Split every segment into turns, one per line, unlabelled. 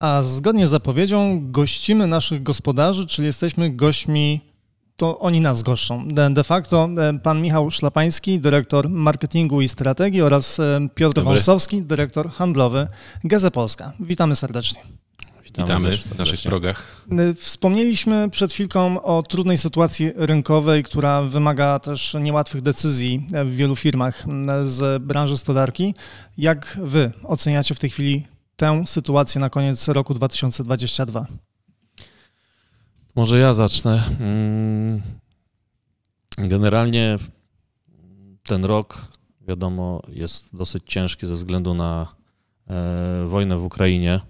A zgodnie z zapowiedzią gościmy naszych gospodarzy, czyli jesteśmy gośćmi, to oni nas goszczą. De facto e, pan Michał Szlapański, dyrektor marketingu i strategii oraz e, Piotr Dobry. Wąsowski, dyrektor handlowy Gaza Polska. Witamy serdecznie.
Witamy, Witamy w naszych progach.
E, wspomnieliśmy przed chwilką o trudnej sytuacji rynkowej, która wymaga też niełatwych decyzji w wielu firmach z branży stolarki. Jak wy oceniacie w tej chwili tę sytuację na koniec roku 2022?
Może ja zacznę. Mm, generalnie ten rok, wiadomo, jest dosyć ciężki ze względu na e, wojnę w Ukrainie.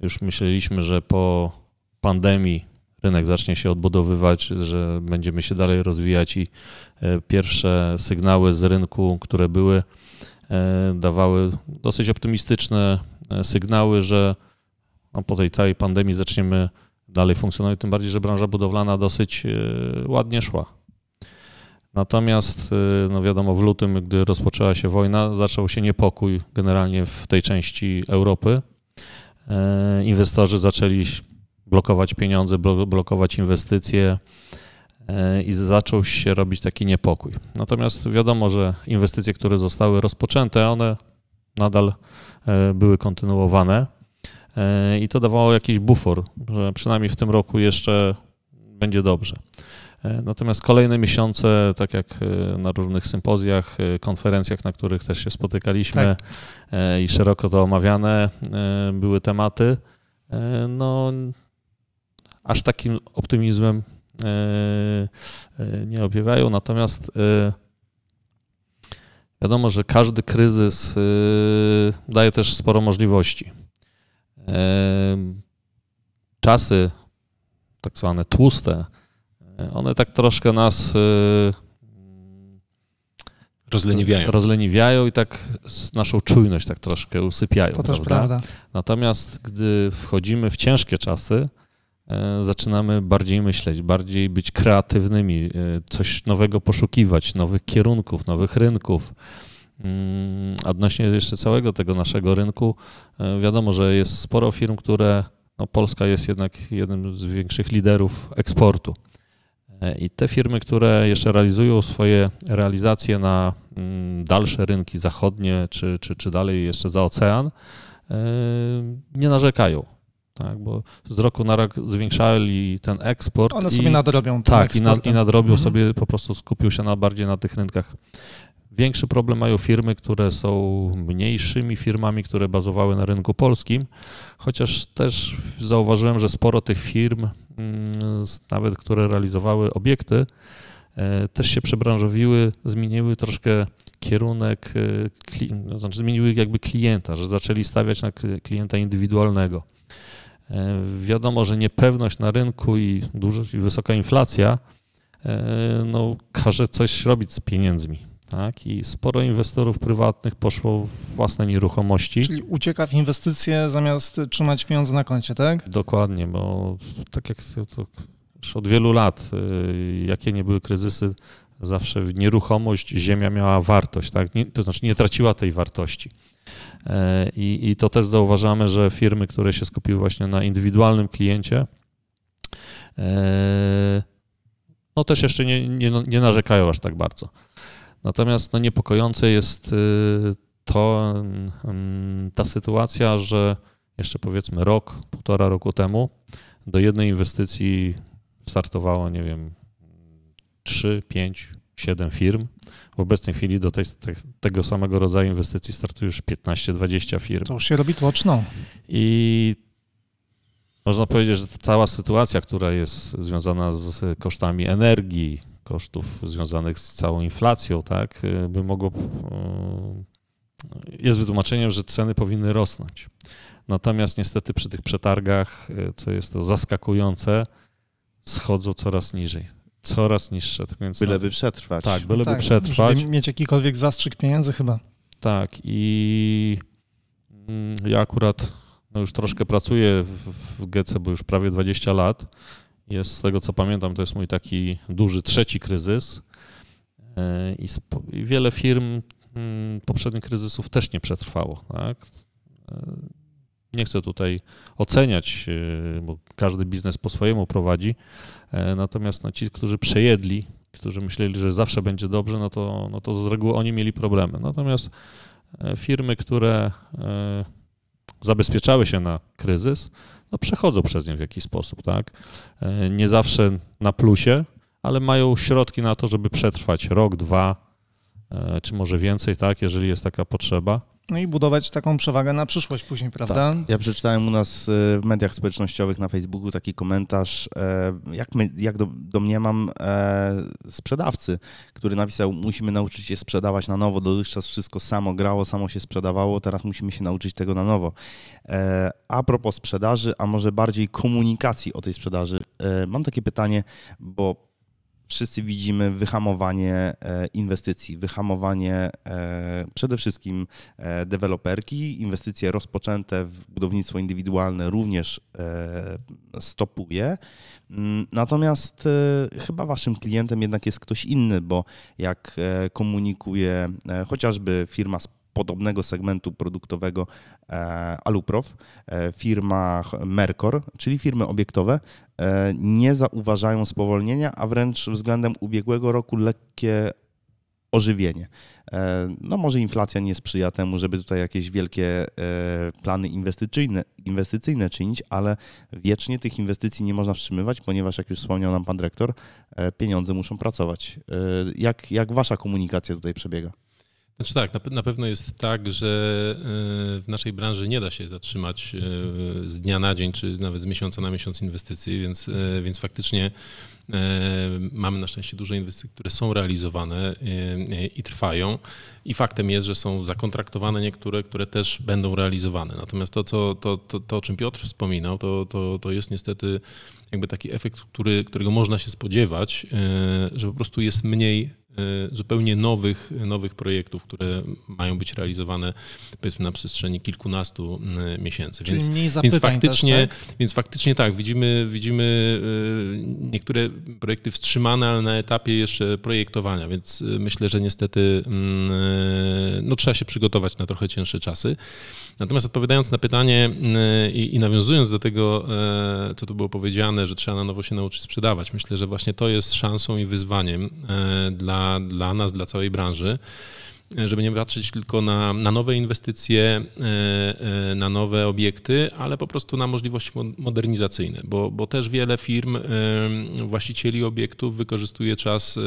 Już myśleliśmy, że po pandemii rynek zacznie się odbudowywać, że będziemy się dalej rozwijać i e, pierwsze sygnały z rynku, które były, e, dawały dosyć optymistyczne E, sygnały, że no, po tej całej pandemii zaczniemy dalej funkcjonować, tym bardziej, że branża budowlana dosyć e, ładnie szła. Natomiast, e, no wiadomo, w lutym, gdy rozpoczęła się wojna, zaczął się niepokój generalnie w tej części Europy. Inwestorzy zaczęli blokować pieniądze, blokować inwestycje i zaczął się robić taki niepokój. Natomiast wiadomo, że inwestycje, które zostały rozpoczęte, one nadal E, były kontynuowane. E, I to dawało jakiś bufor, że przynajmniej w tym roku jeszcze będzie dobrze. E, natomiast kolejne miesiące, tak jak na różnych sympozjach, konferencjach, na których też się spotykaliśmy tak. i szeroko to omawiane były tematy, no aż takim optymizmem nie objawiają. Natomiast Wiadomo, że każdy kryzys y, daje też sporo możliwości. Czasy tak zwane tłuste, e, one tak troszkę nas y, mm, rozleniwiają. rozleniwiają i tak naszą czujność tak troszkę usypiają. To prawda? też prawda. Natomiast gdy wchodzimy w ciężkie czasy, E, zaczynamy bardziej myśleć, bardziej być kreatywnymi, e, coś nowego poszukiwać, nowych kierunków, nowych rynków. Mm, a odnośnie jeszcze całego tego naszego rynku, e, wiadomo, że jest sporo firm, które no Polska jest jednak jednym z większych liderów eksportu. I te firmy, które jeszcze realizują swoje realizacje na mm, dalsze rynki zachodnie czy, czy, czy dalej jeszcze za ocean, nie narzekają tak? bo z roku na rok zwiększali ten eksport. One i, sobie nadrobią ten Tak, i, nad, i tak. nadrobią mhm. sobie, po prostu skupił się na, bardziej na tych rynkach. Większy problem mają firmy, które są mniejszymi firmami, które bazowały na rynku polskim, chociaż też zauważyłem, że sporo tych firm, mm, nawet które realizowały obiekty, e, też się przebranżowiły, zmieniły troszkę kierunek, e, no, znaczy zmieniły jakby klienta, że zaczęli stawiać na klienta indywidualnego. E, wiadomo, że niepewność na rynku i, duża i wysoka inflacja e, no, każe coś robić z pieniędzmi. Tak? I sporo inwestorów prywatnych poszło w własne nieruchomości. Czyli
ucieka w inwestycje zamiast
trzymać pieniądze na koncie, tak? Dokładnie, bo tak jak to już od wielu lat, e, jakie nie były kryzysy, zawsze nieruchomość, ziemia miała wartość, tak? Nie, to znaczy nie traciła tej wartości. E, I, I to też zauważamy, że firmy, które się skupiły właśnie na indywidualnym kliencie, e, no też jeszcze nie, nie, no, nie narzekają aż tak bardzo. Natomiast no, niepokojące jest y, to, mm, ta sytuacja, że jeszcze powiedzmy rok, półtora roku temu do jednej inwestycji startowało, nie wiem, 3, 5, 7 firm. W obecnej chwili do tej, te, tego samego rodzaju inwestycji startuje już 15-20 firm. To już się robi tłoczno. I można powiedzieć, że cała sytuacja, która jest związana z kosztami energii, kosztów związanych z całą inflacją, tak, by mogło. E, jest wytłumaczeniem, że ceny powinny rosnąć. Natomiast niestety przy tych przetargach, e, co jest to zaskakujące, schodzą coraz niżej coraz niższe. Tak więc byleby no, przetrwać. Tak, byleby tak, przetrwać. Żeby
mieć jakikolwiek zastrzyk pieniędzy chyba.
Tak i mm, ja akurat no już troszkę pracuję w, w GC, bo już prawie 20 lat. Jest z tego co pamiętam, to jest mój taki duży trzeci kryzys. E, I, i wiele firm mm, poprzednich kryzysów też nie przetrwało. Tak? E, nie chcę tutaj oceniać, e, bo każdy biznes po swojemu prowadzi. E, natomiast no, ci, którzy przejedli, którzy myśleli, że zawsze będzie dobrze, no to, no to z reguły oni mieli problemy. Natomiast e, firmy, które zabezpieczały się na kryzys, no przechodzą przez nie w jakiś sposób, tak? Nie zawsze na plusie, ale mają środki na to, żeby przetrwać rok, dwa, czy może więcej,
tak, jeżeli jest taka potrzeba.
No i budować taką przewagę na przyszłość później, tak. prawda? Tak.
Ja przeczytałem u nas e, w mediach społecznościowych na Facebooku taki komentarz, e, jak, my, jak do, domniemam e, sprzedawcy, który napisał, musimy nauczyć się sprzedawać na nowo, dotychczas wszystko samo grało, samo się sprzedawało, teraz musimy się nauczyć tego na nowo. A propos sprzedaży, a może bardziej komunikacji o tej sprzedaży, mam takie pytanie, bo wszyscy widzimy wyhamowanie e, inwestycji, wyhamowanie e, przede wszystkim e, deweloperki. Inwestycje rozpoczęte w budownictwo indywidualne również stopuje. Mm, natomiast chyba waszym klientem jednak jest ktoś inny, bo jak komunikuje chociażby firma z podobnego segmentu produktowego e, Aluprof, e, firma Mercor, czyli firmy obiektowe, e, nie zauważają spowolnienia, a wręcz względem ubiegłego roku lekkie ożywienie. No może inflacja nie sprzyja temu, żeby tutaj jakieś wielkie plany inwestycyjne, inwestycyjne czynić, ale wiecznie tych inwestycji nie można wstrzymywać, ponieważ jak już wspomniał nam pan dyrektor, pieniądze muszą pracować. Jak, jak wasza komunikacja tutaj przebiega?
Znaczy tak, na, pewno jest tak, że e, w naszej branży nie da się zatrzymać e, z dnia na dzień, czy nawet z miesiąca na miesiąc inwestycji, więc, e, więc faktycznie mamy na szczęście duże inwestycje, które są realizowane i trwają. I faktem jest, że są zakontraktowane niektóre, które też będą realizowane. Natomiast to, co, to, to, to o czym Piotr wspominał, to, to, to jest niestety jakby taki efekt, który, którego można się spodziewać, że po prostu jest mniej Y, zupełnie nowych, nowych projektów, które mają być realizowane powiedzmy na przestrzeni kilkunastu y, miesięcy. Czyli więc, mniej zapytań więc faktycznie, też, tak? więc faktycznie tak, widzimy, widzimy y, niektóre projekty wstrzymane, ale na etapie jeszcze projektowania, więc myślę, że niestety mm, no, trzeba się przygotować na trochę cięższe czasy. Natomiast odpowiadając na pytanie y, i, i nawiązując do tego, e, co tu było powiedziane, że trzeba na nowo się nauczyć sprzedawać, myślę, że właśnie to jest szansą i wyzwaniem e, dla, dla nas, dla całej branży e, żeby nie patrzeć tylko na, na nowe inwestycje, na nowe obiekty, ale po prostu na możliwości modernizacyjne, bo, bo też wiele firm, właścicieli obiektów wykorzystuje czas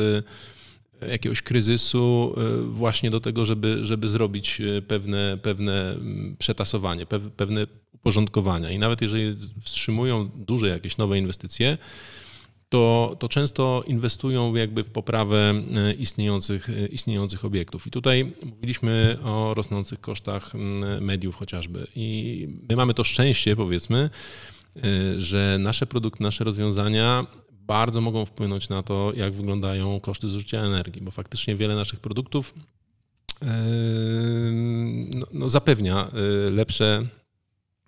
jakiegoś kryzysu e, właśnie do tego, żeby, żeby zrobić e, pewne, pewne mm, przetasowanie, pewne uporządkowania. I nawet jeżeli wstrzymują duże jakieś nowe inwestycje, to, to często inwestują jakby w poprawę e, istniejących, istniejących obiektów. I tutaj mówiliśmy o rosnących kosztach mediów chociażby. I my mamy to szczęście, powiedzmy, że nasze produkty, nasze rozwiązania bardzo mogą wpłynąć na to, jak wyglądają koszty zużycia energii, bo faktycznie wiele naszych produktów e, no, no zapewnia e, lepsze,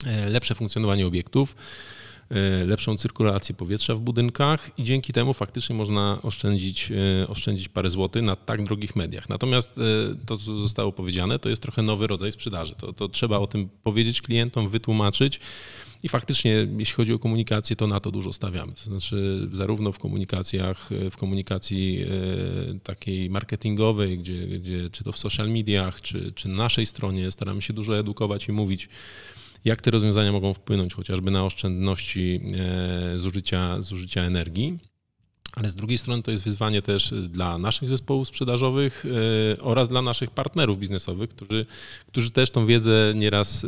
e, lepsze funkcjonowanie obiektów. E, lepszą cyrkulację powietrza w budynkach i dzięki temu faktycznie można oszczędzić, e, oszczędzić parę złotych na tak drogich mediach. Natomiast e, to, co zostało powiedziane, to jest trochę nowy rodzaj sprzedaży. To, to trzeba o tym powiedzieć klientom, wytłumaczyć. I faktycznie, jeśli chodzi o komunikację, to na to dużo stawiamy. To znaczy, zarówno w komunikacjach, w komunikacji takiej marketingowej, gdzie, gdzie czy to w social mediach, czy, czy naszej stronie staramy się dużo edukować i mówić jak te rozwiązania mogą wpłynąć chociażby na oszczędności e, zużycia, zużycia energii? Ale z drugiej strony to jest wyzwanie też dla naszych zespołów sprzedażowych e, oraz dla naszych partnerów biznesowych, którzy, którzy też tą wiedzę nieraz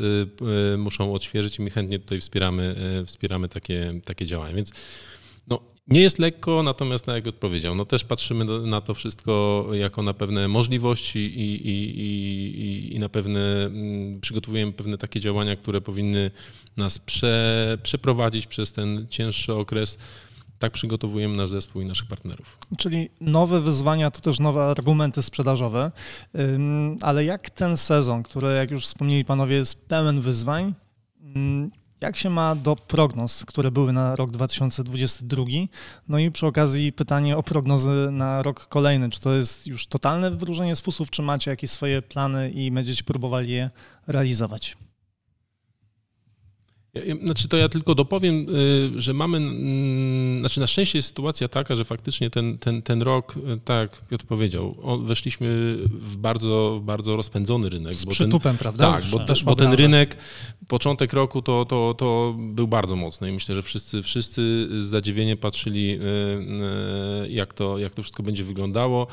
e, muszą odświeżyć i my chętnie tutaj wspieramy, wspieramy takie, takie działania. Więc nie jest lekko, natomiast na tak jak odpowiedział, no też patrzymy na to wszystko jako na pewne możliwości i, i, i, i na pewne, mm, przygotowujemy pewne takie działania, które powinny nas prze, przeprowadzić przez ten cięższy okres. Tak przygotowujemy nasz zespół i naszych partnerów.
Czyli nowe wyzwania to też nowe argumenty sprzedażowe, ale jak ten sezon, który jak już wspomnieli panowie jest pełen wyzwań, jak się ma do prognoz, które były na rok 2022? No i przy okazji pytanie o prognozy na rok kolejny. Czy to jest już totalne wyróżnienie z fusów, czy macie jakieś swoje plany i będziecie próbowali je realizować?
Znaczy to ja tylko dopowiem, y, że mamy, znaczy na szczęście jest sytuacja taka, że faktycznie ten, ten, ten rok, y, tak Piotr powiedział, weszliśmy w bardzo, bardzo rozpędzony rynek. Z przytupem, ten, prawda? Tak, bo, też, bo ten rynek, początek roku to, to, to był bardzo mocny i myślę, że wszyscy, wszyscy z zadziwieniem patrzyli y, jak to, jak to wszystko będzie wyglądało.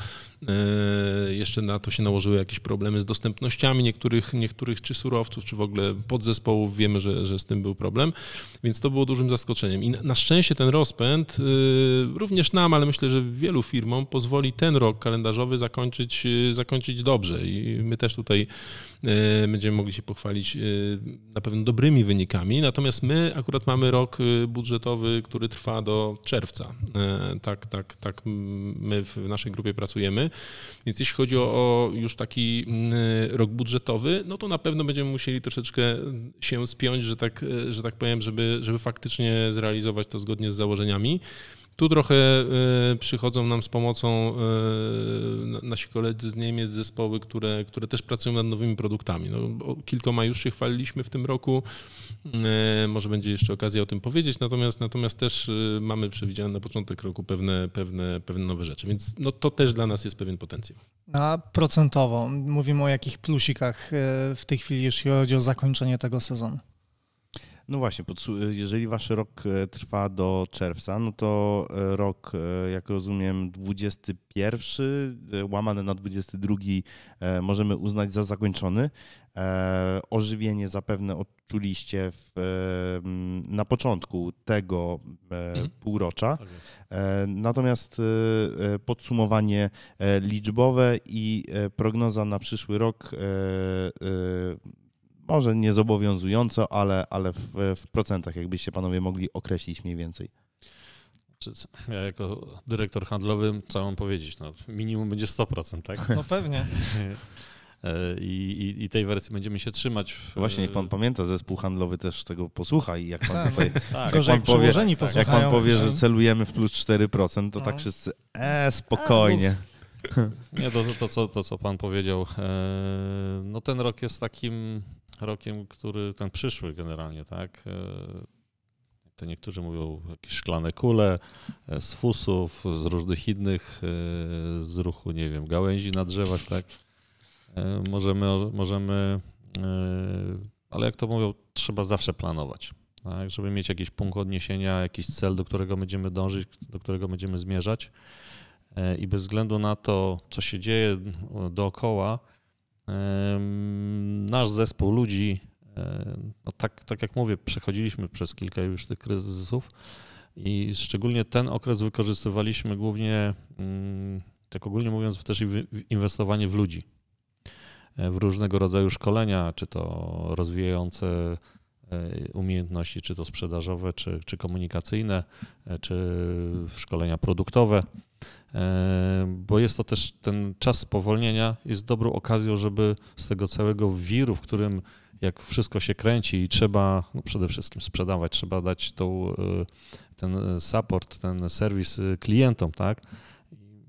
E, jeszcze na to się nałożyły jakieś problemy z dostępnościami niektórych, niektórych czy surowców, czy w ogóle podzespołów. Wiemy, że, że z tym był problem, więc to było dużym zaskoczeniem. I na szczęście ten rozpęd y, również nam, ale myślę, że wielu firmom pozwoli ten rok kalendarzowy zakończyć, y, zakończyć dobrze. I my też tutaj E, będziemy mogli się pochwalić e, na pewno dobrymi wynikami. Natomiast my akurat mamy rok e, budżetowy, który trwa do czerwca. Tak, tak, tak my w naszej grupie pracujemy. Więc jeśli chodzi o już taki rok budżetowy, no to na pewno będziemy musieli troszeczkę się spiąć, że tak, że tak powiem, żeby, żeby faktycznie zrealizować to zgodnie z założeniami. Tu trochę y, przychodzą nam z pomocą y, nasi koledzy z Niemiec, zespoły, które, które też pracują nad nowymi produktami. No, kilkoma już się chwaliliśmy w tym roku. Y, może będzie jeszcze okazja o tym powiedzieć, natomiast, natomiast też mamy przewidziane na początek roku pewne, pewne, pewne nowe rzeczy, więc no, to też dla nas jest pewien potencjał.
No, a procentowo mówimy o jakich plusikach w tej chwili, jeśli chodzi o zakończenie tego sezonu?
No właśnie, jeżeli wasz rok e, trwa do czerwca, no to e, rok, e, jak rozumiem, 21 łamane na 22 możemy uznać za zakończony. Ożywienie zapewne odczuliście w, na początku tego hmm. półrocza. Tak natomiast podsumowanie liczbowe i prognoza na przyszły rok może nie zobowiązująco, ale, ale w, w procentach, jakbyście panowie mogli określić mniej więcej?
Ja jako dyrektor handlowy co mam powiedzieć, no minimum będzie 100%, tak? No pewnie.
E, I, i, I, tej wersji będziemy się trzymać. W... No właśnie, pan pamięta, zespół handlowy też tego posłucha i jak pan tak. tutaj... tak, jak, pan powie, jak pan powie, że tak. celujemy w plus 4%, to no. tak wszyscy,
e, spokojnie. No nie, to, to, to, co, to co pan powiedział, e, no ten rok jest takim rokiem, który ten przyszły generalnie, tak? E, to niektórzy mówią jakieś szklane kule e, z fusów, z różnych innych, e, z ruchu, nie wiem, gałęzi na drzewach, tak? Możemy, możemy ale jak to mówią, trzeba zawsze planować, tak? żeby mieć jakiś punkt odniesienia, jakiś cel, do którego będziemy dążyć, do którego będziemy zmierzać. I bez względu na to, co się dzieje dookoła, Nasz zespół ludzi, no tak, tak jak mówię, przechodziliśmy przez kilka już tych kryzysów i szczególnie ten okres wykorzystywaliśmy głównie, mm, tak ogólnie mówiąc, też inwestowanie w ludzi, e, w różnego rodzaju szkolenia, czy to rozwijające e, umiejętności, czy to sprzedażowe, czy, czy komunikacyjne, e, czy w szkolenia produktowe bo jest to też ten czas spowolnienia, jest dobrą okazją, żeby z tego całego wiru, w którym jak wszystko się kręci i trzeba no przede wszystkim sprzedawać, trzeba dać tą, e, ten e, support, ten serwis e, klientom, tak?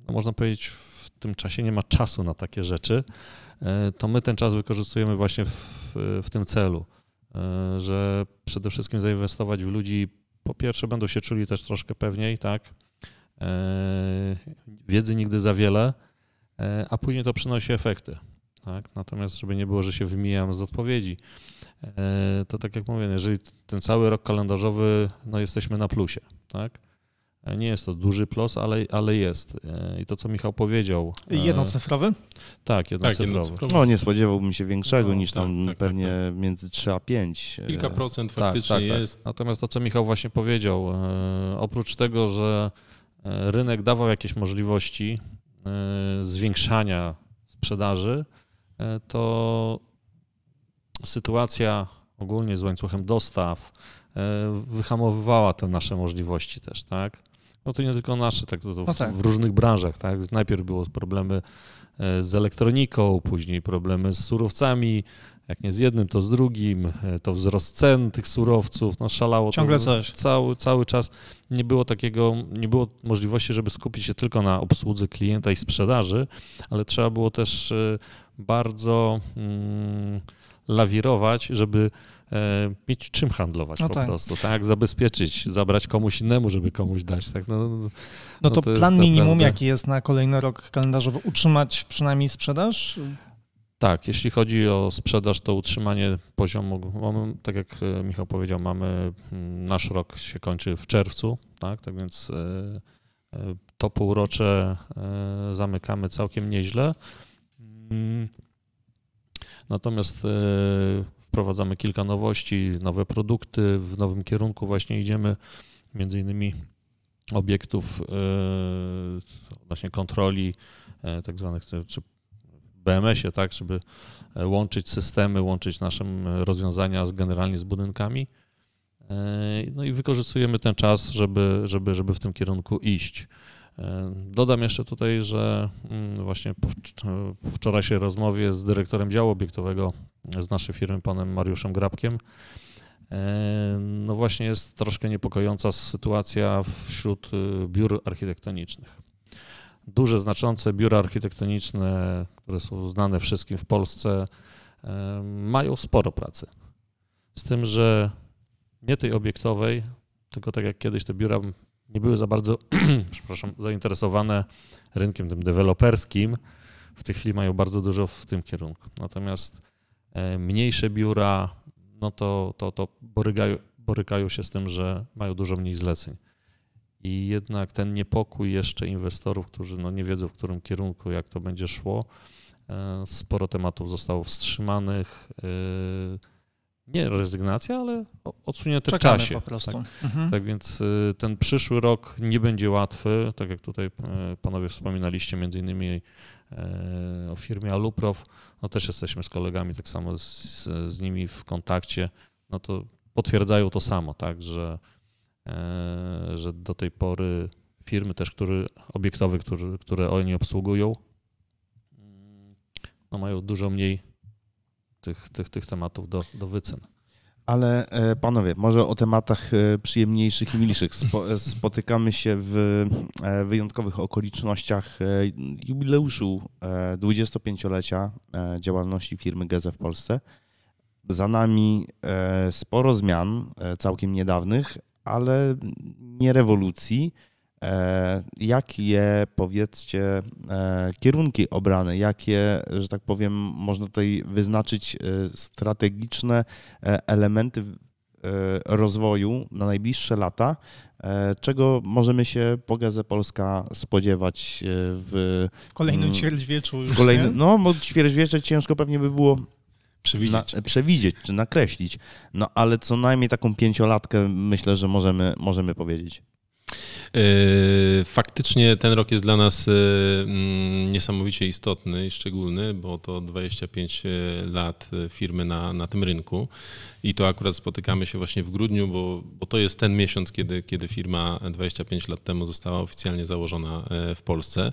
No można powiedzieć, w tym czasie nie ma czasu na takie rzeczy, to my ten czas wykorzystujemy właśnie w, w tym celu, że przede wszystkim zainwestować w ludzi, po pierwsze będą się czuli też troszkę pewniej, tak? E, wiedzy nigdy za wiele, e, a później to przynosi efekty. Tak? Natomiast, żeby nie było, że się wymijam z odpowiedzi, e, to tak jak mówię, no, jeżeli ten cały rok kalendarzowy, no jesteśmy na plusie, tak? Nie jest to duży plus, ale,
ale jest. I to, co Michał powiedział. Tak, jednocyfrowy? Tak, jednocyfrowy. No, nie spodziewałbym się większego no, niż tak, tam tak, pewnie tak, tak. między 3 a 5. Kilka procent tak, faktycznie jest.
Natomiast to, co Michał właśnie powiedział, oprócz tego, że E, rynek dawał jakieś możliwości e, zwiększania sprzedaży, e, to sytuacja ogólnie z łańcuchem dostaw wyhamowywała te nasze możliwości też, tak? No to nie tylko nasze, tak, to no w, no tak. w różnych branżach, tak? Najpierw były problemy z elektroniką, później problemy z surowcami jak nie z jednym, to z drugim, e, to wzrost cen tych surowców, no szalało. Ciągle to, coś. Cały, cały czas nie było takiego, nie było możliwości, żeby skupić się tylko na obsłudze klienta i sprzedaży, ale trzeba było też e, bardzo mm, lawirować, żeby e, mieć czym handlować no po tak. prostu, tak? Zabezpieczyć, zabrać komuś innemu, żeby komuś dać, tak? No, no, no to, to, plan minimum, naprawdę... Tak.
jaki jest na kolejny rok kalendarzowy, utrzymać przynajmniej sprzedaż?
Tak, jeśli chodzi o sprzedaż, to utrzymanie poziomu, tak jak e, Michał powiedział, mamy mm, nasz rok się kończy w czerwcu, tak, tak więc e, e, to półrocze zamykamy całkiem nieźle. Mm, natomiast wprowadzamy kilka nowości, nowe produkty, w nowym kierunku właśnie idziemy, między innymi obiektów właśnie kontroli, tak zwanych czy BMS-ie, tak, żeby e, łączyć systemy, łączyć nasze rozwiązania z, generalnie z budynkami. E, no i wykorzystujemy ten czas, żeby, żeby, żeby w tym kierunku iść. E, dodam jeszcze tutaj, że właśnie po wczorajszej rozmowie z dyrektorem działu obiektowego z naszej firmy, panem Mariuszem Grabkiem, no właśnie jest troszkę niepokojąca sytuacja wśród biur architektonicznych duże, znaczące biura architektoniczne, które są znane wszystkim w Polsce, e, mają sporo pracy. Z tym, że nie tej obiektowej, tylko tak jak kiedyś te biura nie były za bardzo, przepraszam, zainteresowane rynkiem tym deweloperskim, w tej chwili mają bardzo dużo w tym kierunku. Natomiast e, mniejsze biura, no to, to, to borykają się z tym, że mają dużo mniej zleceń i jednak ten niepokój jeszcze inwestorów, którzy no nie wiedzą w którym kierunku, jak to będzie szło, e, sporo tematów zostało wstrzymanych. E, nie rezygnacja, ale odsunięte Czekamy w czasie. po prostu. Tak, mhm. tak więc e, ten przyszły rok nie będzie łatwy, tak jak tutaj panowie wspominaliście, między innymi o firmie Aluprof, no też jesteśmy z kolegami, tak samo z, z nimi w kontakcie, no to potwierdzają to samo, tak, że E, że do tej pory firmy też, który, obiektowe, który, które oni obsługują, mm, no mają dużo mniej tych, tych, tych tematów do, do wycen.
Ale e, panowie, może o tematach e, przyjemniejszych i milszych. spotykamy się w wyjątkowych okolicznościach jubileuszu 25-lecia działalności firmy Geze w Polsce. Za nami sporo zmian, całkiem niedawnych, ale nie rewolucji. E, jakie, powiedzcie, e, kierunki obrane, jakie, że tak powiem, można tutaj wyznaczyć e, strategiczne elementy rozwoju na najbliższe lata, czego możemy się po Gazę Polska spodziewać w... kolejnym mm, ćwierćwieczu już, w No, bo ćwierćwiecze ciężko pewnie by było Przewidzieć. Na, przewidzieć czy nakreślić. No ale co najmniej taką pięciolatkę myślę, że możemy, możemy powiedzieć.
E, faktycznie ten rok jest dla nas e, mm, niesamowicie istotny i szczególny, bo to 25 e, lat firmy na, na tym rynku i to akurat spotykamy się właśnie w grudniu, bo, bo to jest ten miesiąc, kiedy, kiedy firma 25 lat temu została oficjalnie założona w Polsce.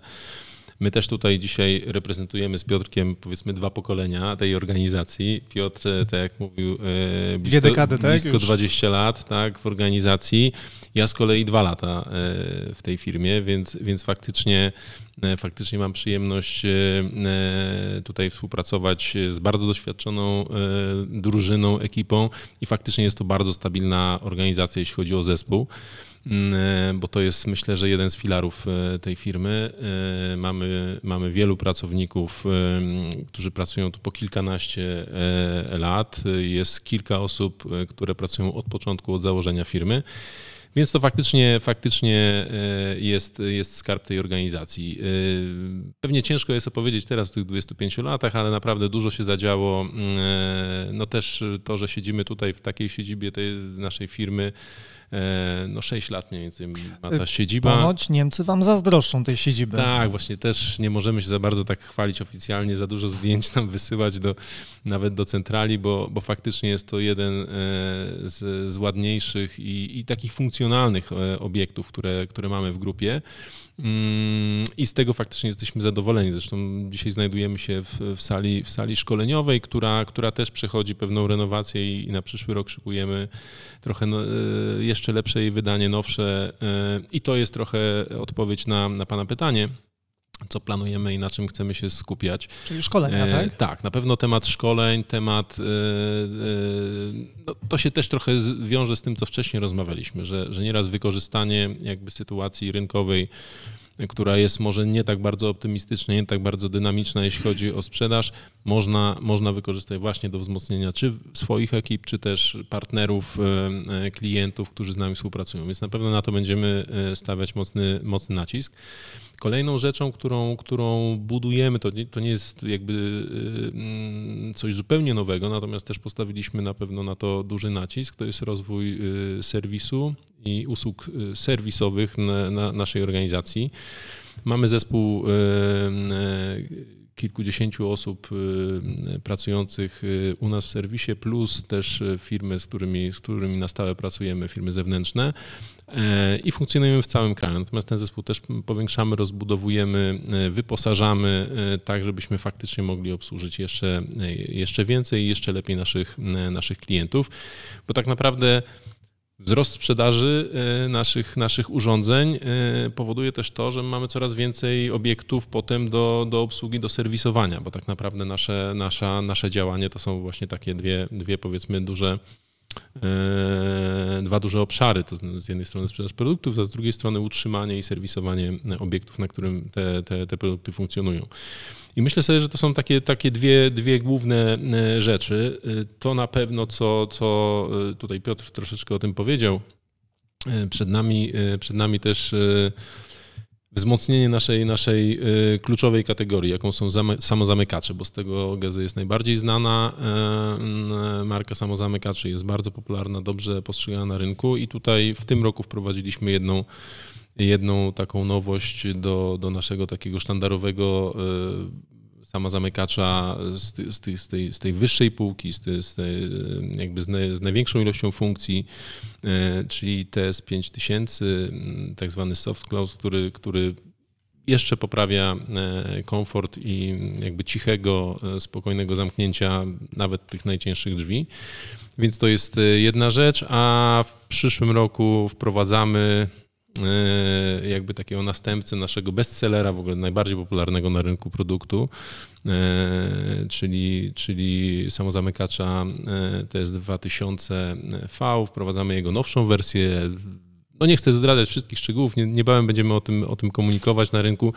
My też tutaj dzisiaj reprezentujemy z Piotrkiem powiedzmy dwa pokolenia tej organizacji. Piotr, e, tak jak mówił, e, blisko, dekady, tak? blisko 20 lat tak, w organizacji. Ja z kolei dwa lata e, w tej firmie, więc, więc faktycznie, faktycznie mam przyjemność tutaj współpracować z bardzo doświadczoną drużyną, ekipą i faktycznie jest to bardzo stabilna organizacja, jeśli chodzi o zespół. Mm, e, bo to jest myślę, że jeden z filarów e, tej firmy. E, mamy, mamy wielu pracowników, którzy pracują tu po kilkanaście lat. Jest kilka osób, które pracują od początku, od założenia firmy. Więc to faktycznie, faktycznie jest, jest skarb tej organizacji. Pewnie ciężko jest opowiedzieć teraz o tych 25 latach, ale naprawdę dużo się zadziało. Mm, no też to, że siedzimy tutaj w takiej siedzibie tej naszej firmy, E, no 6 lat mniej więcej ma ta e, siedziba. Ponoć
Niemcy wam zazdroszczą tej siedziby. Tak,
właśnie też nie możemy się za bardzo tak chwalić oficjalnie, za dużo zdjęć nam wysyłać do, nawet do centrali, bo, bo faktycznie jest to jeden e, z, z ładniejszych i, i takich funkcjonalnych obiektów, które, które mamy w grupie. Mm, I z tego faktycznie jesteśmy zadowoleni. Zresztą dzisiaj znajdujemy się w, w, sali, w sali szkoleniowej, która, która też przechodzi pewną renowację i, na przyszły rok szykujemy trochę no, e, jeszcze lepsze jej wydanie, nowsze. E, I to jest trochę odpowiedź na, na Pana pytanie co planujemy i na czym chcemy się skupiać. Czyli szkolenia, e, tak? E, tak, na pewno temat szkoleń, temat. E, e, no, to się też trochę wiąże z tym, co wcześniej rozmawialiśmy, że, że nieraz wykorzystanie jakby sytuacji rynkowej która jest może nie tak bardzo optymistyczna, nie tak bardzo dynamiczna, jeśli chodzi o sprzedaż, można, można wykorzystać właśnie do wzmocnienia czy swoich ekip, czy też partnerów, e, e, klientów, którzy z nami współpracują. Więc na pewno na to będziemy e, stawiać mocny, mocny nacisk. Kolejną rzeczą, którą, którą budujemy, to nie, to nie jest jakby mm, coś zupełnie nowego, natomiast też postawiliśmy na pewno na to duży nacisk, to jest rozwój serwisu i usług y, serwisowych na, na naszej organizacji. Mamy zespół y, y, kilkudziesięciu osób pracujących u nas w serwisie, plus też firmy, z którymi, z którymi na stałe pracujemy, firmy zewnętrzne i funkcjonujemy w całym kraju. Natomiast ten zespół też powiększamy, rozbudowujemy, wyposażamy, tak żebyśmy faktycznie mogli obsłużyć jeszcze, jeszcze więcej i jeszcze lepiej naszych, naszych klientów, bo tak naprawdę Wzrost sprzedaży e, naszych, naszych urządzeń e, powoduje też to, że mamy coraz więcej obiektów potem do, do obsługi, do serwisowania, bo tak naprawdę nasze, nasza, nasze działanie to są właśnie takie dwie, dwie powiedzmy duże E, dwa duże obszary. To z jednej strony sprzedaż produktów, a z drugiej strony utrzymanie i serwisowanie e, obiektów, na którym te, te, te produkty funkcjonują. I myślę sobie, że to są takie, takie dwie, dwie główne e, rzeczy. To na pewno, co, co tutaj Piotr troszeczkę o tym powiedział. Przed nami, przed nami też wzmocnienie naszej, naszej y, kluczowej kategorii, jaką są samozamykacze, bo z tego Geza jest najbardziej znana. Y, y, marka samozamykaczy jest bardzo popularna, dobrze postrzegana na rynku i tutaj w tym roku wprowadziliśmy jedną jedną taką nowość do, do naszego takiego sztandarowego sama z, ty, z, ty, z, tej, z tej wyższej półki, z, ty, z tej, jakby z, z, największą ilością funkcji, e, czyli TS 5000, mm, tak zwany soft close, który, który jeszcze poprawia e, komfort i jakby cichego, e, spokojnego zamknięcia nawet tych najcięższych drzwi. Więc to jest jedna rzecz, a w przyszłym roku wprowadzamy E, jakby takiego następcy naszego bestsellera, w ogóle najbardziej popularnego na rynku produktu, e, czyli, czyli samozamykacza e, TS2000V. Wprowadzamy jego nowszą wersję. No nie chcę zdradzać wszystkich szczegółów, niebawem będziemy o tym, o tym komunikować na rynku,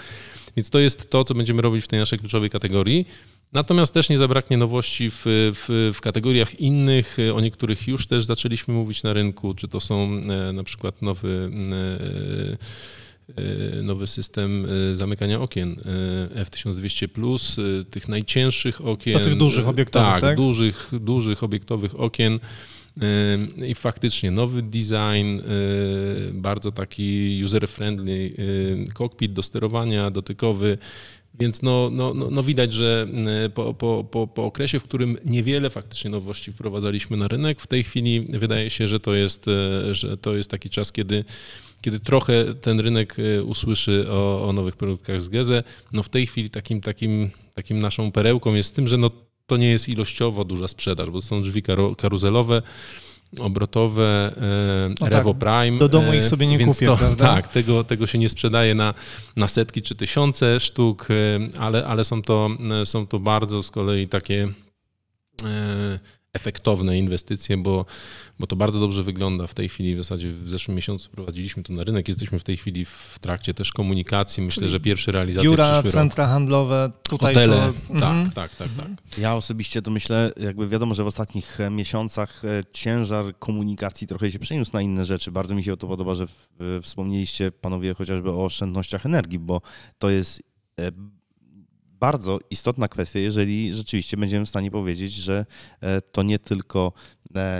więc to jest to, co będziemy robić w tej naszej kluczowej kategorii. Natomiast też nie zabraknie nowości w, w, w, kategoriach innych, o niektórych już też zaczęliśmy mówić na rynku, czy to są e, na przykład nowy, e, e, nowy system zamykania okien F1200, tych najcięższych okien. Do tych dużych obiektowych, tak? tak? Dużych, dużych obiektowych okien. I faktycznie nowy design, bardzo taki user-friendly, kokpit do sterowania dotykowy, więc no, no, no, no widać, że mm, po, po, po, po okresie, w którym niewiele faktycznie nowości wprowadzaliśmy na rynek, w tej chwili wydaje się, że to jest, e, że to jest taki czas, kiedy kiedy trochę ten rynek e, usłyszy o, o nowych produktach z Geze, no w tej chwili takim, takim, takim naszą perełką jest tym, że no to nie jest ilościowo duża sprzedaż, bo to są drzwi karuzelowe, obrotowe, e, no Revo tak, Prime. Do domu e, ich sobie nie więc kupię, to, Tak, tego, tego się nie sprzedaje na, na setki czy tysiące sztuk, e, ale, ale są, to, są to bardzo z kolei takie efektowne inwestycje, bo, bo to bardzo dobrze wygląda w tej chwili. W zasadzie w zeszłym miesiącu prowadziliśmy to na rynek. Jesteśmy w tej chwili w trakcie też komunikacji. Myślę, że pierwsze realizacje Biura, centra
rok. handlowe, tutaj Hotele, to... tak,
mhm. tak, tak, tak, tak. Ja osobiście
to myślę, jakby wiadomo, że w ostatnich e, miesiącach e, ciężar komunikacji trochę się przeniósł na inne rzeczy. Bardzo mi się to podoba, że e, wspomnieliście panowie chociażby o oszczędnościach energii, bo to jest bardzo istotna kwestia, jeżeli rzeczywiście będziemy w stanie powiedzieć, że e, to nie tylko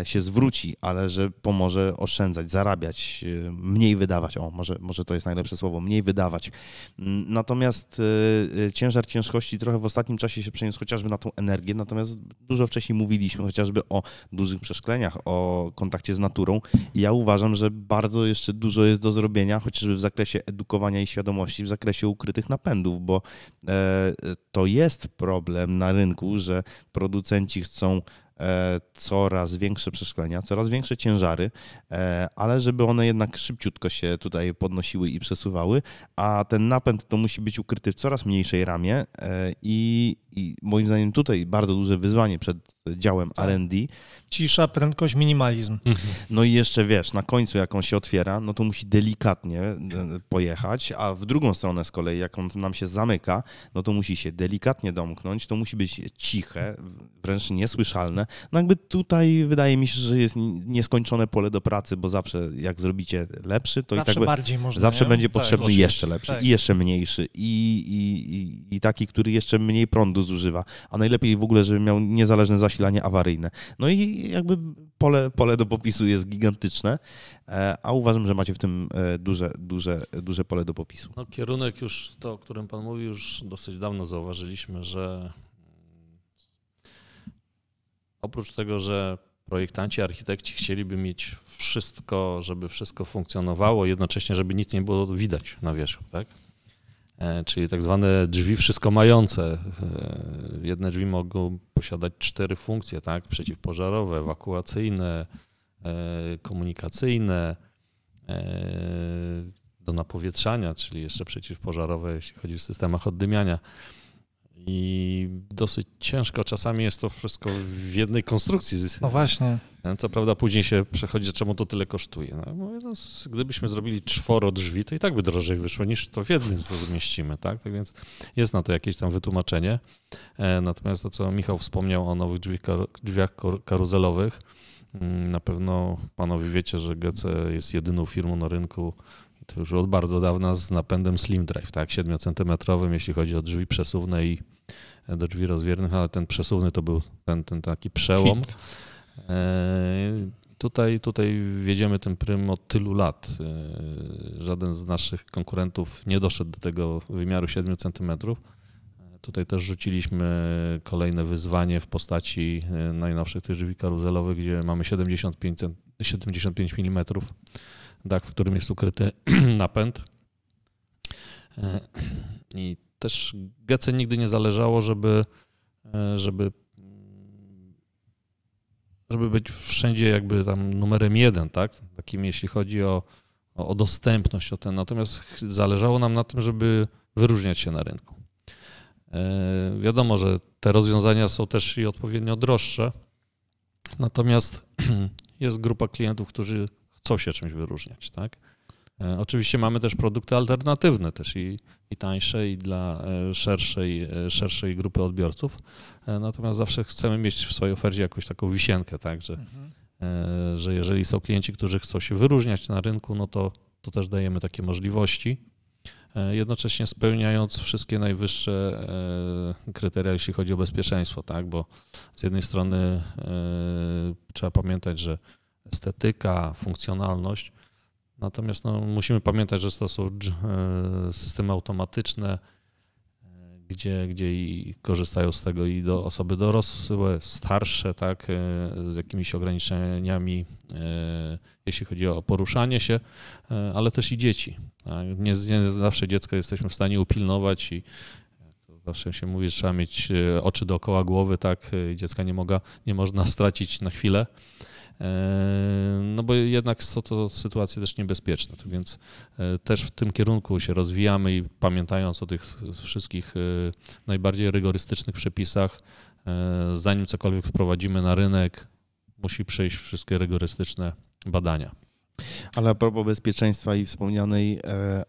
się zwróci, ale że pomoże oszczędzać, zarabiać, y, mniej wydawać. O, może, może to jest najlepsze słowo, mniej wydawać. Mm, natomiast y, y, ciężar ciężkości trochę w ostatnim czasie się przeniósł chociażby na tą energię, natomiast dużo wcześniej mówiliśmy chociażby o dużych przeszkleniach, o kontakcie z naturą. Ja uważam, że bardzo jeszcze dużo jest do zrobienia, chociażby w zakresie edukowania i świadomości, w zakresie ukrytych napędów, bo e, to jest problem na rynku, że producenci chcą E, coraz większe przeszklenia, coraz większe ciężary, e, ale żeby one jednak szybciutko się tutaj podnosiły i przesuwały, a ten napęd to musi być ukryty w coraz mniejszej ramie e, i i moim zdaniem tutaj bardzo duże wyzwanie przed działem tak. RD. Cisza, prędkość, minimalizm. No i jeszcze wiesz, na końcu jak on się otwiera, no to musi delikatnie e, pojechać, a w drugą stronę z kolei, jak on nam się zamyka, no to musi się delikatnie domknąć, to musi być ciche, wręcz niesłyszalne. No jakby tutaj wydaje mi się, że jest nieskończone pole do pracy, bo zawsze jak zrobicie lepszy, to zawsze i tak bardziej można, zawsze nie? będzie potrzebny tak. jeszcze lepszy tak. i jeszcze mniejszy i, i, i, i taki, który jeszcze mniej prądu zużywa, a najlepiej w ogóle, żeby miał niezależne zasilanie awaryjne. No i jakby pole, pole do popisu jest gigantyczne, e, a uważam, że macie w tym e, duże, duże, duże pole do popisu.
No, kierunek już, to o którym Pan mówi, już dosyć dawno zauważyliśmy, że oprócz tego, że projektanci, architekci chcieliby mieć wszystko, żeby wszystko funkcjonowało, jednocześnie, żeby nic nie było widać na wierzchu, tak? E, czyli tak zwane drzwi wszystko mające. E, jedne drzwi mogą posiadać cztery funkcje, tak? Przeciwpożarowe, ewakuacyjne, e, komunikacyjne, do napowietrzania, czyli jeszcze przeciwpożarowe, jeśli chodzi o systemach oddymiania. I dosyć ciężko czasami jest to wszystko w jednej konstrukcji. No właśnie. E, co prawda później się przechodzi, czemu to tyle kosztuje. No, no, gdybyśmy zrobili czworo drzwi, to i tak by drożej wyszło niż to w jednym, co zmieścimy. Tak? tak więc jest na to jakieś tam wytłumaczenie. E, natomiast to, co Michał wspomniał o nowych drzwi, drzwiach karuzelowych, mm, na pewno panowie wiecie, że GC jest jedyną firmą na rynku, to już od bardzo dawna, z napędem Slim Drive, tak, 7 centymetrowym jeśli chodzi o drzwi przesuwne i do drzwi rozwiernych, ale ten przesuwny to był ten, ten taki przełom. E, tutaj, tutaj wiedziemy ten prym od tylu lat. E, żaden z naszych konkurentów nie doszedł do tego wymiaru 7 cm. E, tutaj też rzuciliśmy kolejne wyzwanie w postaci najnowszych tych drzwi karuzelowych, gdzie mamy 75, 75 mm dach, w którym jest ukryty napęd. I też Gece nigdy nie zależało, żeby, e, żeby, żeby być wszędzie jakby tam numerem jeden, tak? Takim jeśli chodzi o, o, o dostępność, o ten. Natomiast zależało nam na tym, żeby wyróżniać się na rynku. E, wiadomo, że te rozwiązania są też i odpowiednio droższe, natomiast jest grupa klientów, którzy chcą się czymś wyróżniać, tak? E, oczywiście mamy też produkty alternatywne, też i, i tańsze, i dla e, szerszej, e, szerszej grupy odbiorców. Natomiast zawsze chcemy mieć w swojej ofercie jakąś taką wisienkę, tak, że, mhm. że jeżeli są klienci, którzy chcą się wyróżniać na rynku, no to, to też dajemy takie możliwości, jednocześnie spełniając wszystkie najwyższe kryteria, jeśli chodzi o bezpieczeństwo, tak, bo z jednej strony trzeba pamiętać, że estetyka, funkcjonalność Natomiast no, musimy pamiętać, że to są e, systemy automatyczne, e, gdzie, gdzie i korzystają z tego i do osoby dorosłe, starsze, tak, e, z jakimiś ograniczeniami, jeśli chodzi o poruszanie się, ale też i dzieci. Tak? Nie, nie zawsze dziecko jesteśmy w stanie upilnować i, zawsze się mówi, że trzeba mieć oczy dookoła głowy, tak, dziecka nie, mogła, nie można stracić na chwilę. E, no bo jednak są to sytuacje też niebezpieczne, więc e, też w tym kierunku się rozwijamy i pamiętając o tych wszystkich e, najbardziej rygorystycznych przepisach, zanim
cokolwiek wprowadzimy na rynek, musi przejść wszystkie rygorystyczne badania. Ale a propos bezpieczeństwa i wspomnianej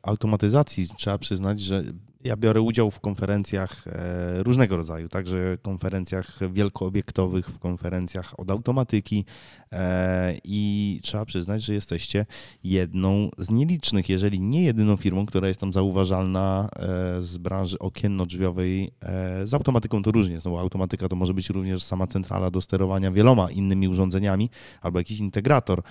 automatyzacji, trzeba przyznać, że ja biorę udział w konferencjach e, różnego rodzaju, także konferencjach wielkoobiektowych, w konferencjach od automatyki e, i trzeba przyznać, że jesteście jedną z nielicznych, jeżeli nie jedyną firmą, która jest tam zauważalna e, z branży okienno-drzwiowej. Z automatyką to różnie, znowu automatyka to może być również sama centrala do sterowania wieloma innymi urządzeniami albo jakiś integrator.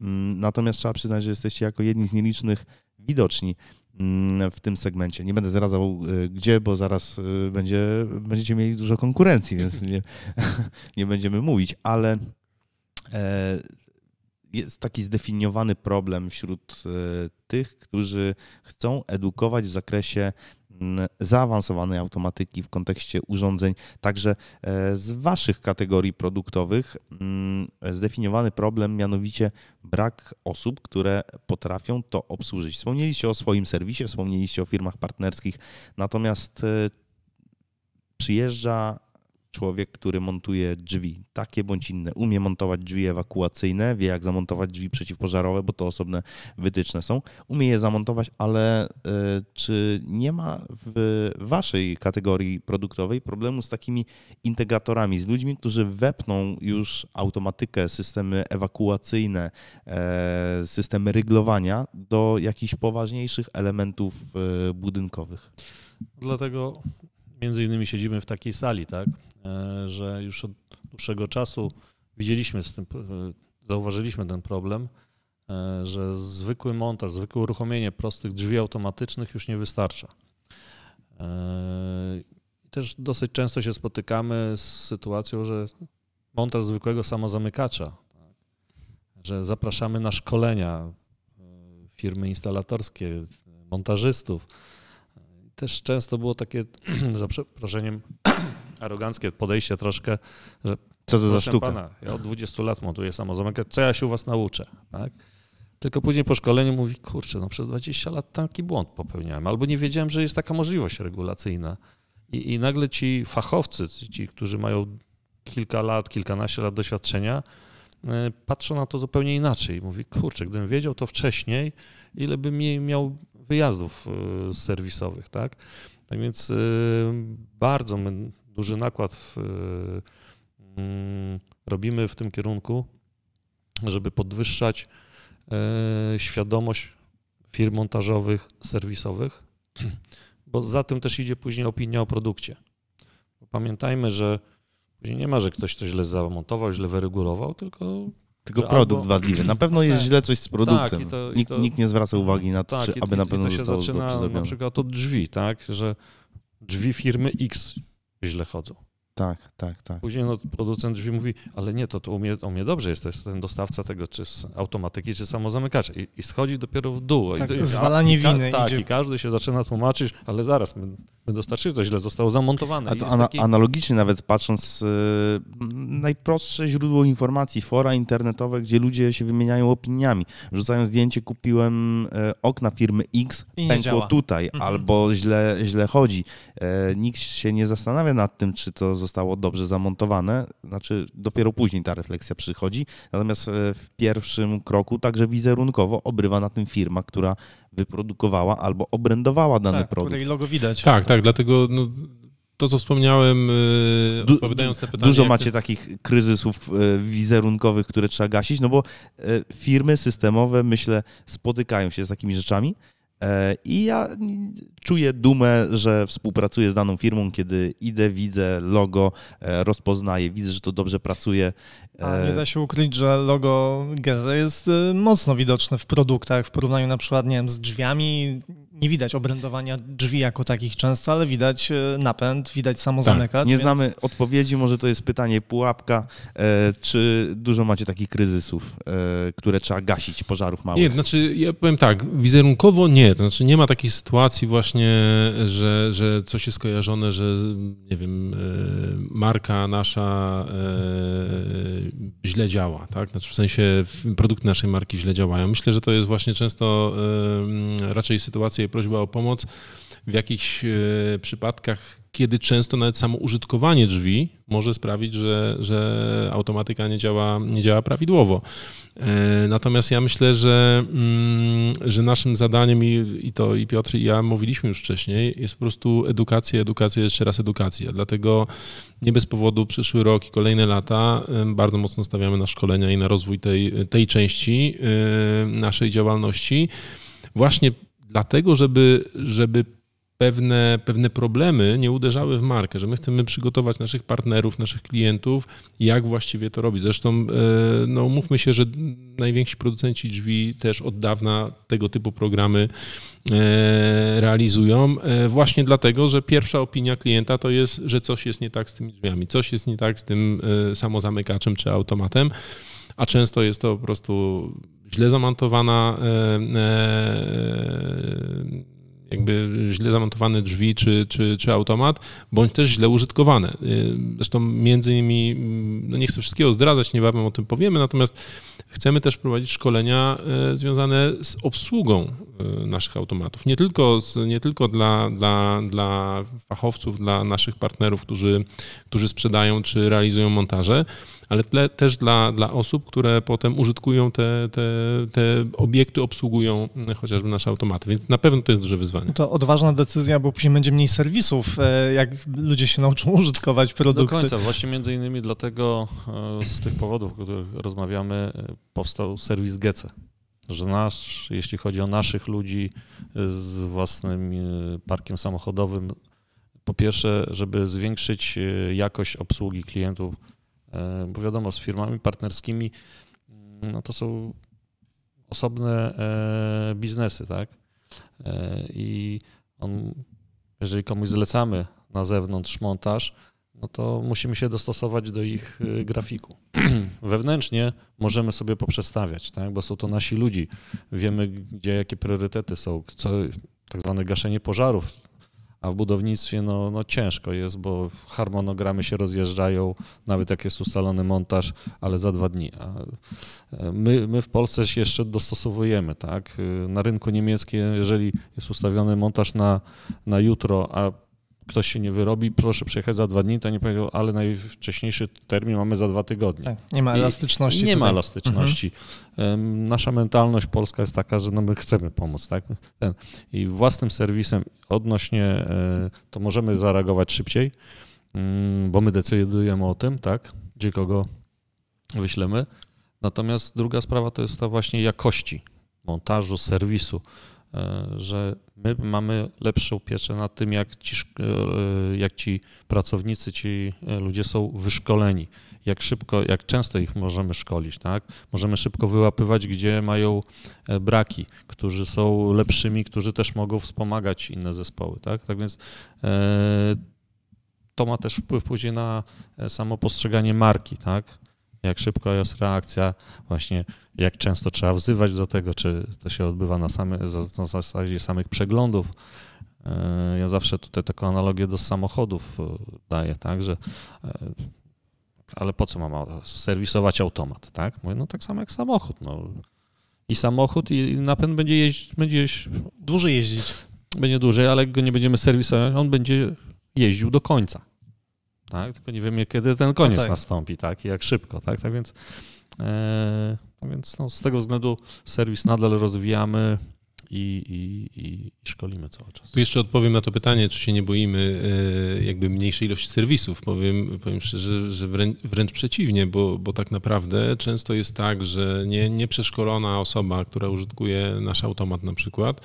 Mm, natomiast trzeba przyznać, że jesteście jako jedni z nielicznych widoczni. Mm, w tym segmencie. Nie będę zdradzał y, gdzie, bo zaraz y, będzie, będziecie mieli dużo konkurencji, więc nie, nie będziemy mówić, ale e, jest taki zdefiniowany problem wśród e, tych, którzy chcą edukować w zakresie Mm, zaawansowanej automatyki w kontekście urządzeń, także e, z Waszych kategorii produktowych mm, zdefiniowany problem, mianowicie brak osób, które potrafią to obsłużyć. Wspomnieliście o swoim serwisie, wspomnieliście o firmach partnerskich, natomiast e, przyjeżdża człowiek, który montuje drzwi, takie bądź inne. Umie montować drzwi ewakuacyjne, wie jak zamontować drzwi przeciwpożarowe, bo to osobne wytyczne są. Umie je zamontować, ale e, czy nie ma w waszej kategorii produktowej problemu z takimi integratorami, z ludźmi, którzy wepną już automatykę, systemy ewakuacyjne, e, systemy ryglowania do jakichś poważniejszych elementów e, budynkowych?
Dlatego między innymi siedzimy w takiej sali, tak? E, że już od dłuższego czasu widzieliśmy z tym, e, zauważyliśmy ten problem, e, że zwykły montaż, zwykłe uruchomienie prostych drzwi automatycznych już nie wystarcza. Też dosyć często się spotykamy z sytuacją, że montaż zwykłego samozamykacza, tak? że zapraszamy na szkolenia firmy instalatorskie, montażystów. Też często było takie, za przeproszeniem, aroganckie podejście troszkę, że co to za sztuka? Pana, ja od 20 lat montuję samozamykę, co ja się u was nauczę, tak? Tylko później po szkoleniu mówi, kurczę, no przez 20 lat taki błąd popełniałem, albo nie wiedziałem, że jest taka możliwość regulacyjna. I, I, nagle ci fachowcy, ci, którzy mają kilka lat, kilkanaście lat doświadczenia, e, patrzą na to zupełnie inaczej. Mówi, kurczę, gdybym wiedział to wcześniej, ile bym miał wyjazdów e, serwisowych, tak? Tak więc e, bardzo my duży nakład w, y, robimy w tym kierunku, żeby podwyższać y, świadomość firm montażowych, serwisowych, bo za tym też idzie później opinia o produkcie. Pamiętajmy, że nie ma, że ktoś coś źle zamontował, źle wyregulował, tylko tylko produkt albo... wadliwy. Na pewno jest tak, źle coś z tak, produktem. Tak, to, nikt, to... nikt, nie zwraca uwagi na to, tak, czy, aby i, na pewno i to się zostało zaczyna na przykład od drzwi, tak? Że drzwi firmy X źle chodzą. Tak, tak, tak. Później no, producent drzwi mówi, ale nie, to, to u, mnie, u mnie dobrze jest, to jest ten dostawca tego, czy z automatyki, czy samozamykacza.
I, I schodzi dopiero w dół. Tak, I, zwalanie
a, winy. I, tak, idzie. i
każdy się zaczyna tłumaczyć, ale zaraz,
my, my dostarczyli to źle, zostało zamontowane. A to ana, taki... analogicznie nawet patrząc, yy, najprostsze źródło informacji, fora internetowe, gdzie ludzie się wymieniają opiniami. Rzucają zdjęcie, kupiłem y, okna firmy X, I pękło tutaj, mhm. albo źle, źle chodzi. Yy, nikt się nie zastanawia nad tym, czy to zostało dobrze zamontowane. Znaczy, dopiero później ta refleksja przychodzi. Natomiast e, w pierwszym kroku także wizerunkowo obrywa na tym firma, która wyprodukowała albo obrędowała dany tak, produkt.
logo widać. Tak, tak, dlatego no to, co wspomniałem, e, du odpowiadając na pytanie. Dużo macie
takich kryzysów e, wizerunkowych, które trzeba gasić, no bo firmy systemowe, myślę, spotykają się z takimi rzeczami, E, I ja czuję dumę, że współpracuję z daną firmą, kiedy idę, widzę logo, e, rozpoznaję, widzę, że to dobrze pracuje a e, nie da
się ukryć, że logo Geze jest y, mocno widoczne w produktach w porównaniu na przykład nie wiem, z drzwiami. Nie widać obrędowania drzwi jako takich często, ale widać y, napęd, widać samo Tak. Nie więc... znamy
odpowiedzi, może to jest pytanie pułapka. E, czy dużo macie takich kryzysów, e, które trzeba gasić, pożarów małych? Nie,
znaczy ja powiem tak, wizerunkowo nie. To znaczy nie ma takiej sytuacji właśnie, że, że coś jest kojarzone, że nie wiem, marka nasza źle działa, tak? Znaczy w sensie produkty naszej marki źle działają. Myślę, że to jest właśnie często raczej sytuacja i prośba o pomoc w jakichś e, przypadkach, kiedy często nawet samo użytkowanie drzwi może sprawić, że, że automatyka nie działa, nie działa prawidłowo. E, natomiast ja myślę, że, mm, że naszym zadaniem i, i to i Piotr i ja mówiliśmy już wcześniej, jest po prostu edukacja, edukacja, jeszcze raz edukacja. Dlatego nie bez powodu przyszły rok i kolejne lata bardzo mocno stawiamy na szkolenia i na rozwój tej, tej części e, naszej działalności. Właśnie dlatego, żeby, żeby pewne, pewne problemy nie uderzały w markę, że my chcemy przygotować naszych partnerów, naszych klientów, jak właściwie to robić. Zresztą, e, no mówmy się, że najwięksi producenci drzwi też od dawna tego typu programy e, realizują, e, właśnie dlatego, że pierwsza opinia klienta to jest, że coś jest nie tak z tymi drzwiami, coś jest nie tak z tym samozamykaczem czy automatem, a często jest to po prostu źle zamontowana jakby źle zamontowane drzwi czy, czy, czy automat, bądź też źle użytkowane. Y, zresztą między innymi, mm, no nie chcę wszystkiego zdradzać, niebawem o tym powiemy, natomiast chcemy też prowadzić szkolenia y, związane z obsługą y, naszych automatów. Nie tylko, z, nie tylko dla, dla, dla fachowców, dla naszych partnerów, którzy, którzy sprzedają czy realizują montaże, ale tle, też dla, dla osób, które potem użytkują te, te, te obiekty, obsługują mm, chociażby nasze automaty, więc na pewno to jest duże wyzwanie. No
to odważna decyzja, bo później będzie mniej serwisów, e, jak ludzie się nauczą użytkować produkty. Do końca, właśnie
między innymi dlatego
e, z tych powodów, o których rozmawiamy, e, powstał serwis GECE że nasz, jeśli chodzi o naszych ludzi z własnym parkiem samochodowym, po pierwsze, żeby zwiększyć jakość obsługi klientów E, bo wiadomo, z firmami partnerskimi mm, no to są osobne e, biznesy, tak? E, I on, jeżeli komuś zlecamy na zewnątrz montaż, no to musimy się dostosować do ich grafiku. Wewnętrznie możemy sobie poprzestawiać, tak? bo są to nasi ludzi. Wiemy, gdzie jakie priorytety są, co, tak zwane gaszenie pożarów a w budownictwie no, no ciężko jest, bo harmonogramy się rozjeżdżają, nawet jak jest ustalony montaż, ale za dwa dni. A e, my, my w Polsce się jeszcze dostosowujemy, tak? E, na rynku niemieckim, jeżeli jest ustawiony montaż na, na jutro, a ktoś się nie wyrobi, proszę przyjechać za dwa dni, to nie powiedział, ale najwcześniejszy termin mamy za dwa tygodnie. Tak, nie ma elastyczności. I nie tutaj. ma elastyczności. Mhm. Nasza mentalność polska jest taka, że no my chcemy pomóc. Tak? Ten. I własnym serwisem odnośnie e, to możemy zareagować szybciej, mm, bo my decydujemy o tym, tak? gdzie kogo wyślemy. Natomiast druga sprawa to jest ta właśnie jakości montażu, serwisu. E, że my mamy lepszą pieczę nad tym, jak ci, e, jak ci pracownicy, ci e, ludzie są wyszkoleni, jak szybko, jak często ich możemy szkolić, tak? Możemy szybko wyłapywać, gdzie mają braki, którzy są lepszymi, którzy też mogą wspomagać inne zespoły, tak? Tak więc to ma też wpływ później na samo postrzeganie marki, tak? jak szybko jest reakcja, właśnie jak często trzeba wzywać do tego, czy to się odbywa na, same, na zasadzie samych przeglądów. E, ja zawsze tutaj taką analogię do samochodów e, daję, tak, że e, ale po co mam serwisować automat, tak? Mówię, no tak samo jak samochód, no. I samochód i napęd będzie jeździć, będzie jeździć. Dłużej jeździć. Będzie dłużej, ale jak go nie będziemy serwisować, on będzie jeździł do końca tak? tylko nie wiemy, kiedy ten koniec no tak. nastąpi tak? i jak szybko. Tak, tak więc, e, tak więc no, z tego względu serwis nadal
rozwijamy.
I, i, i, szkolimy cały czas.
Tu jeszcze odpowiem na to pytanie, czy się nie boimy e, jakby mniejszej ilości serwisów. Powiem, powiem szczerze, że wręcz, wręcz przeciwnie, bo, bo tak naprawdę często jest tak, że nie, nieprzeszkolona osoba, która użytkuje nasz automat na przykład,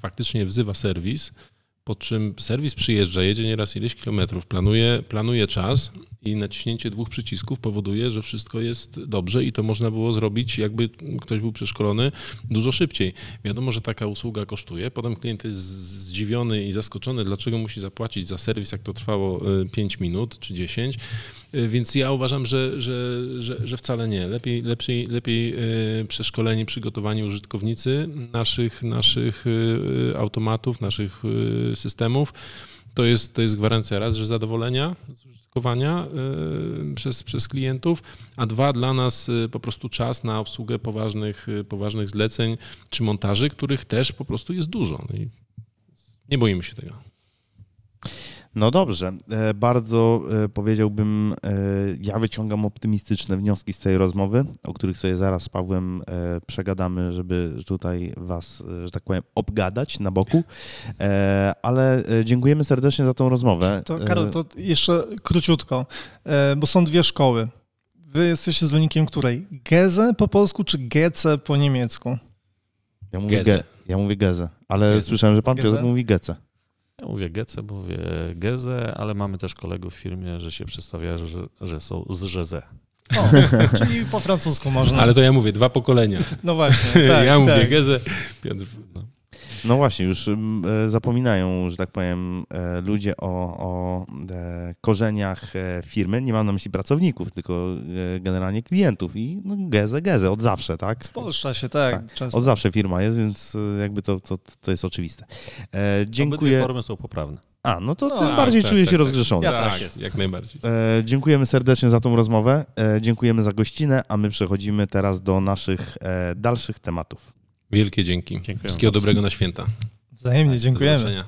faktycznie wzywa serwis, po czym serwis przyjeżdża, jedzie nieraz ileś kilometrów, planuje, planuje czas i naciśnięcie dwóch przycisków powoduje, że wszystko jest dobrze i to można było zrobić, jakby ktoś był przeszkolony, dużo szybciej. Wiadomo, że taka usługa kosztuje. Potem klient jest zdziwiony i zaskoczony, dlaczego musi zapłacić za serwis, jak to trwało 5 y, minut czy 10. Y, więc ja uważam, że, że, że, że wcale nie. Lepiej, lepiej, lepiej y, przeszkoleni, przygotowani użytkownicy naszych, naszych y, automatów, naszych systemów. To jest, to jest gwarancja raz, że zadowolenia z użytkowania przez, przez klientów, a dwa dla nas po prostu czas na obsługę poważnych, poważnych zleceń czy montaży, których też po prostu jest dużo. No nie boimy się tego.
No dobrze, e, bardzo e, powiedziałbym, e, ja wyciągam optymistyczne wnioski z tej rozmowy, o których sobie zaraz z Pawłem przegadamy, żeby tutaj Was, że tak powiem, obgadać na boku, ale dziękujemy serdecznie za tą rozmowę. To, Karol, to
jeszcze króciutko, bo są dwie szkoły. Wy jesteście zwolennikiem której? Geze po polsku czy Gece po niemiecku?
Ja mówię Geze. Ge, ja mówię Geze, ale Geze. słyszałem, że pan Piotr mówi Gece.
Ja mówię Gece, mówię Gezę, ale mamy też kolegów w firmie, że się przedstawia, że, że są z Rzeze.
O, czyli po francusku można. Ale to ja mówię, dwa pokolenia. No właśnie. Tak, ja mówię tak. Gezę, Piotr... No. No właśnie, już e, zapominają, że tak powiem, e, ludzie o, o e, korzeniach firmy. Nie mam na myśli pracowników, tylko generalnie klientów i no, gezę, gezę, od zawsze, tak? Spolszcza się,
tak. tak. Od zawsze
firma jest, więc jakby to, to, to jest oczywiste. Dziękuję. Obydwie formy są poprawne. A, no to no, tym tak, bardziej tak, czuję tak, się tak, rozgrzeszony. Ja tak, jest. jak najbardziej. E, dziękujemy serdecznie za tą rozmowę, e, dziękujemy za gościnę, a my przechodzimy teraz do naszych e, dalszych tematów.
Wielkie dzięki. Wszystkiego bardzo. dobrego na święta.
Wzajemnie, tak, dziękujemy.